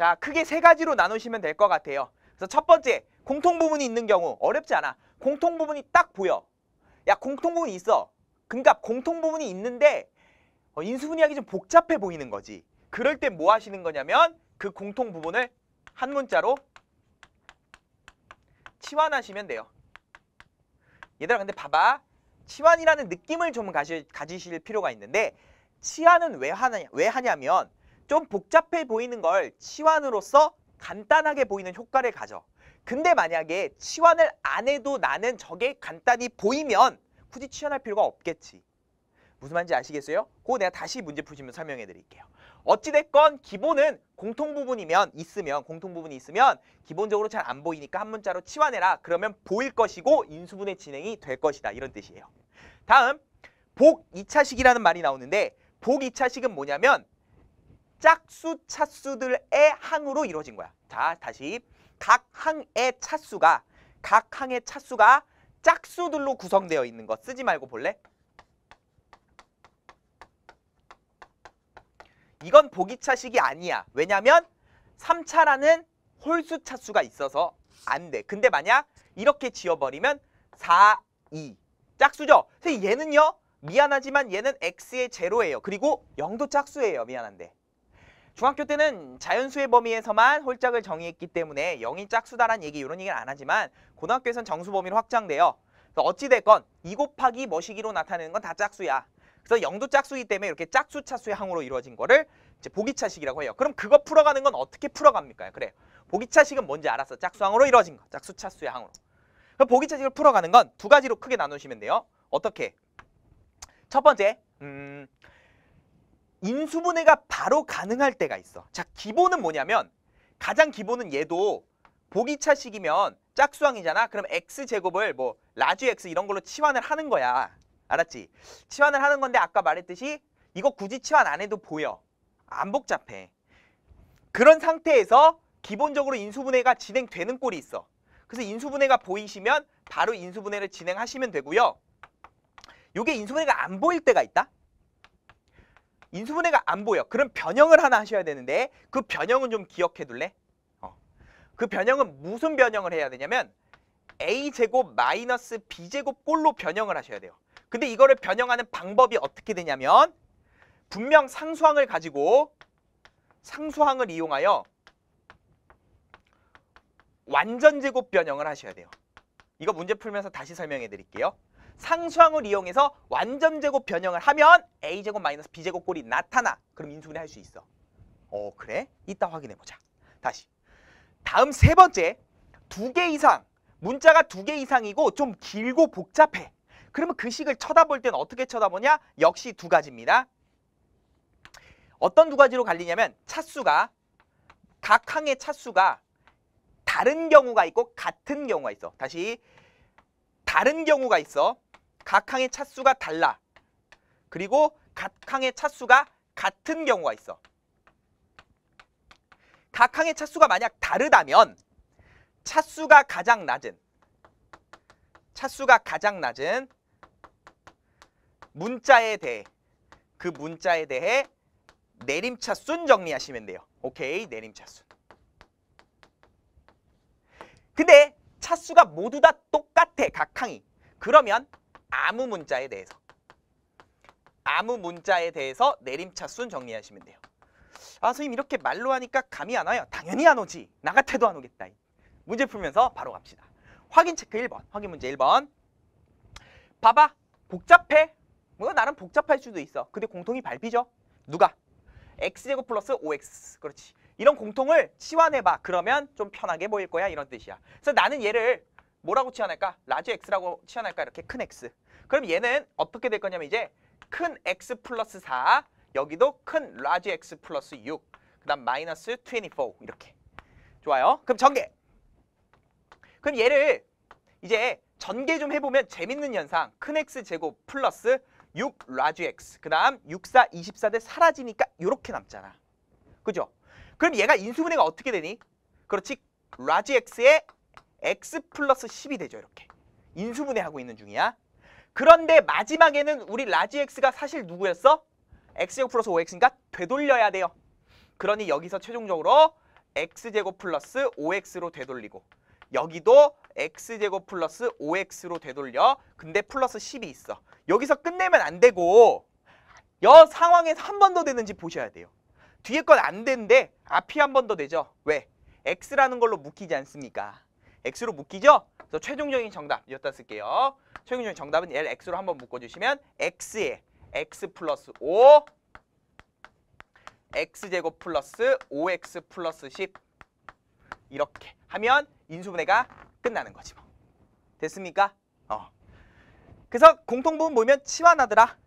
자, 크게 세 가지로 나누시면 될 것 같아요. 그래서 첫 번째, 공통 부분이 있는 경우 어렵지 않아. 공통 부분이 딱 보여. 야, 공통 부분이 있어. 그러니까 공통 부분이 있는데 어, 인수분해하기 좀 복잡해 보이는 거지. 그럴 때 뭐 하시는 거냐면 그 공통 부분을 한 문자로 치환하시면 돼요. 얘들아 근데 봐봐. 치환이라는 느낌을 좀 가시, 가지실 필요가 있는데 치환은 왜 하냐 왜 하냐면 좀 복잡해 보이는 걸 치환으로써 간단하게 보이는 효과를 가져. 근데 만약에 치환을 안 해도 나는 저게 간단히 보이면 굳이 치환할 필요가 없겠지. 무슨 말인지 아시겠어요? 그거 내가 다시 문제 푸시면 설명해 드릴게요. 어찌됐건 기본은 공통 부분이면 있으면 공통 부분이 있으면 기본적으로 잘 안 보이니까 한 문자로 치환해라. 그러면 보일 것이고 인수분해 진행이 될 것이다. 이런 뜻이에요. 다음 복 이차식이라는 말이 나오는데 복 이차식은 뭐냐면 짝수 차수들의 항으로 이루어진 거야. 자, 다시 각 항의 차수가 각 항의 차수가 짝수들로 구성되어 있는 것 쓰지 말고 볼래? 이건 보기차식이 아니야. 왜냐면 삼차라는 홀수 차수가 있어서 안 돼. 근데 만약 이렇게 지어버리면 사, 이 짝수죠? 얘는요? 미안하지만 얘는 x의 제로예요. 그리고 영도 짝수예요. 미안한데. 중학교 때는 자연수의 범위에서만 홀짝을 정의했기 때문에 영이 짝수다란 얘기 이런 얘기는 안 하지만 고등학교에선 정수 범위로 확장돼요. 그래서 어찌됐건 이 곱하기 머시기로 나타내는 건 다 짝수야. 그래서 영도 짝수이기 때문에 이렇게 짝수 차수의 항으로 이루어진 거를 이제 보기차식이라고 해요. 그럼 그거 풀어가는 건 어떻게 풀어갑니까? 그래요. 보기차식은 뭔지 알았어. 짝수항으로 이루어진 거. 짝수 차수의 항으로. 그럼 보기차식을 풀어가는 건 두 가지로 크게 나누시면 돼요. 어떻게? 첫 번째, 음, 인수분해가 바로 가능할 때가 있어. 자, 기본은 뭐냐면 가장 기본은 얘도 보기차식이면 짝수항이잖아. 그럼 x제곱을 뭐 라지 x 이런 걸로 치환을 하는 거야. 알았지? 치환을 하는 건데 아까 말했듯이 이거 굳이 치환 안 해도 보여. 안 복잡해. 그런 상태에서 기본적으로 인수분해가 진행되는 꼴이 있어. 그래서 인수분해가 보이시면 바로 인수분해를 진행하시면 되고요. 이게 인수분해가 안 보일 때가 있다. 인수분해가 안 보여. 그럼 변형을 하나 하셔야 되는데 그 변형은 좀 기억해둘래? 어. 그 변형은 무슨 변형을 해야 되냐면 a제곱 마이너스 b제곱 꼴로 변형을 하셔야 돼요. 근데 이거를 변형하는 방법이 어떻게 되냐면 분명 상수항을 가지고 상수항을 이용하여 완전 제곱 변형을 하셔야 돼요. 이거 문제 풀면서 다시 설명해 드릴게요. 상수항을 이용해서 완전제곱 변형을 하면 a제곱 마이너스 b제곱 꼴이 나타나. 그럼 인수분해 할수 있어. 어 그래? 이따 확인해보자. 다시. 다음 세 번째. 두 개 이상. 문자가 두 개 이상이고 좀 길고 복잡해. 그러면 그 식을 쳐다볼 땐 어떻게 쳐다보냐? 역시 두 가지입니다. 어떤 두 가지로 갈리냐면 차수가 각 항의 차수가 다른 경우가 있고 같은 경우가 있어. 다시 다른 경우가 있어. 각 항의 차수가 달라. 그리고 각 항의 차수가 같은 경우가 있어. 각 항의 차수가 만약 다르다면 차수가 가장 낮은 차수가 가장 낮은 문자에 대해 그 문자에 대해 내림차순 정리하시면 돼요. 오케이, 내림차순. 근데 차수가 모두 다 똑같아, 각 항이. 그러면 아무 문자에 대해서 아무 문자에 대해서 내림차순 정리하시면 돼요. 아 선생님 이렇게 말로 하니까 감이 안 와요. 당연히 안 오지. 나 같아도 안 오겠다. 문제 풀면서 바로 갑시다. 확인 체크 1번. 확인 문제 1번. 봐봐. 복잡해. 뭐 나름 복잡할 수도 있어. 근데 공통이 밟히죠. 누가? x제곱 플러스 5x. 그렇지. 이런 공통을 치환해봐. 그러면 좀 편하게 보일 거야. 이런 뜻이야. 그래서 나는 얘를 뭐라고 치환할까? 라지 x라고 치환할까? 이렇게 큰 x. 그럼 얘는 어떻게 될 거냐면 이제 큰 x 플러스 4, 여기도 큰 라지 x 플러스 6, 그 다음 마이너스 24 이렇게. 좋아요. 그럼 전개. 그럼 얘를 이제 전개 좀 해보면 재밌는 현상. 큰 x 제곱 플러스 6 라지 x, 그 다음 6, 4, 24대 사라지니까 이렇게 남잖아. 그죠? 그럼 얘가 인수분해가 어떻게 되니? 그렇지. 라지 x의 x 플러스 10이 되죠 이렇게 인수분해하고 있는 중이야 그런데 마지막에는 우리 라지 x가 사실 누구였어? x제곱 플러스 5x니까 되돌려야 돼요 그러니 여기서 최종적으로 x제곱 플러스 5x로 되돌리고 여기도 x제곱 플러스 5x로 되돌려 근데 플러스 10이 있어 여기서 끝내면 안 되고 여 상황에서 한 번 더 되는지 보셔야 돼요 뒤에 건 안 되는데 앞이 한 번 더 되죠 왜? x라는 걸로 묶이지 않습니까 x로 묶이죠? 그래서 최종적인 정답 이었다 쓸게요. 최종적인 정답은 얘를 x로 한번 묶어주시면 x에 x 플러스 5 x제곱 플러스 5x 플러스 10 이렇게 하면 인수분해가 끝나는 거지 뭐. 됐습니까? 어. 그래서 공통부분 보면 치환하더라.